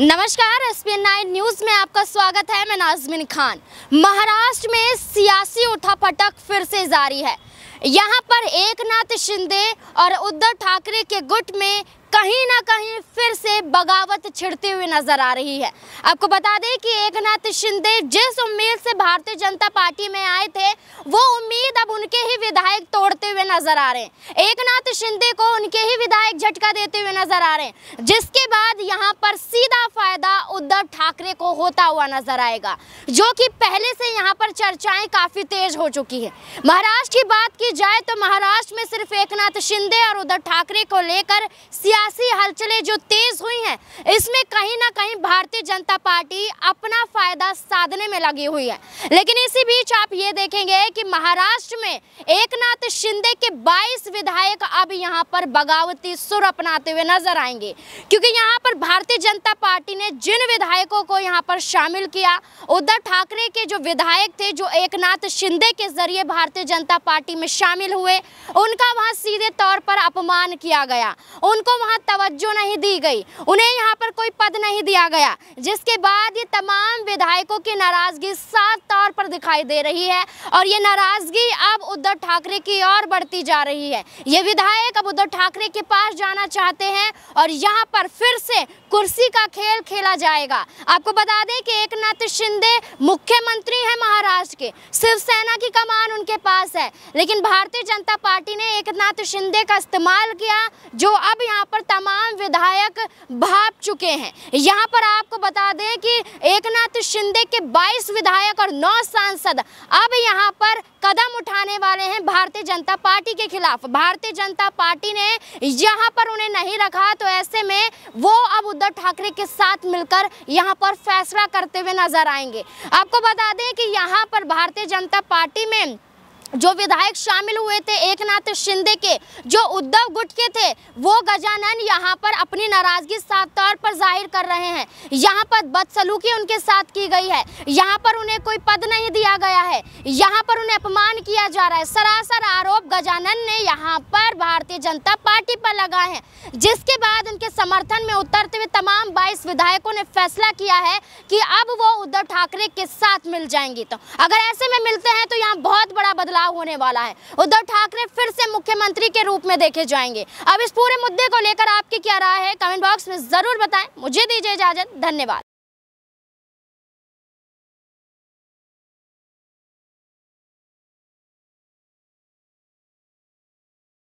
नमस्कार S P nine news में आपका स्वागत है मैं नाजमिन खान महाराष्ट्र में सियासी उठापटक फिर से जारी है यहाँ पर एकनाथ शिंदे और उद्धव ठाकरे के गुट में कहीं ना कहीं फिर से बगावत छिड़ती हुई नजर आ रही है आपको बता दें कि एकनाथ शिंदे जिस उम्मीद से भारतीय जनता पार्टी में आए थे वो उम्मीद अब उनके ही विधायक तोड़ देते हुए नजर आ रहे हैं एक नाथ शिंदे को उनके ही विधायक झटका देते हुए नजर आ रहे हैं जिसके बाद यहाँ पर सीधा फायदा उद्धव ठाकरे को होता हुआ नजर आएगा जो कि पहले से यहाँ पर चर्चाएं काफी तेज हो चुकी है महाराष्ट्र की बात की जाए तो महाराष्ट्र में सिर्फ एक शिंदे और उद्धव ठाकरे को लेकर सियासी हलचले जो तेज हुई है इसमें कहीं ना कहीं भारतीय जनता पार्टी अपना फायदा साधने में लगी हुई है लेकिन इसी बीच आप ये देखेंगे कि महाराष्ट्र में एकनाथ नाथ शिंदे शिंदे के 22 विधायक अब यहां पर बगावती सुर अपनाते हुए नजर आएंगे क्योंकि यहां पर भारतीय जनता पार्टी ने जिन विधायकों को यहां पर शामिल किया उद्धव ठाकरे के जो विधायक थे जो एकनाथ शिंदे के जरिए भारतीय जनता पार्टी में शामिल हुए उनका वहां सीधे तौर पर अपमान किया गया उनको वहाँ तवज्जो नहीं दी गई उन्हें यहाँ पर कोई पद नहीं दिया गया जिसके बाद ये तमाम विधायकों की नाराजगी साफ तौर पर दिखाई दे रही है और ये नाराजगी अब उद्धव ठाकरे की और बढ़ती जा रही है ये विधायक अब उद्धव ठाकरे के पास जाना चाहते हैं और यहाँ पर फिर से कुर्सी का खेल खेला जाएगा आपको बता दें कि एक नाथ शिंदे मुख्यमंत्री हैं महाराष्ट्र के शिवसेना की कमान उनके पास है लेकिन भारतीय जनता पार्टी ने एक नाथ शिंदे का इस्तेमाल किया जो अब यहाँ पर तमाम विधायक भाप चुके हैं यहाँ पर आपको बता दें कि एक शिंदे के 22 विधायक और 9 सांसद अब यहाँ पर कदम उठाने वाले हैं भारतीय जनता पार्टी के खिलाफ भारतीय जनता पार्टी ने यहाँ पर उन्हें नहीं रखा तो ऐसे में वो अब उद्धव ठाकरे के साथ मिलकर यहाँ पर फैसला करते हुए नजर आएंगे आपको बता दें कि यहाँ पर भारतीय जनता पार्टी में जो विधायक शामिल हुए थे एकनाथ शिंदे के जो उद्धव गुट के थे वो गजानन यहाँ पर अपनी नाराजगी साफ तौर पर जाहिर कर रहे हैं यहाँ पर बदसलूकी उनके साथ की गई है यहाँ पर उन्हें कोई पद नहीं दिया गया है यहाँ पर उन्हें अपमान किया जा रहा है सरासर आरोप गजानन ने यहाँ पर भारतीय जनता पार्टी पर लगाए हैं जिसके बाद उनके समर्थन में उतरते हुए तमाम बाईस विधायकों ने फैसला किया है कि अब वो उद्धव ठाकरे के साथ मिल जाएंगे तो अगर ऐसे में मिलते हैं तो यहाँ बहुत बड़ा बदलाव बदलाव होने वाला है उद्धव ठाकरे फिर से मुख्यमंत्री के रूप में देखे जाएंगे अब इस पूरे मुद्दे को लेकर आपकी क्या राय है कमेंट बॉक्स में ज़रूर बताएं मुझे दीजिए इजाज़त धन्यवाद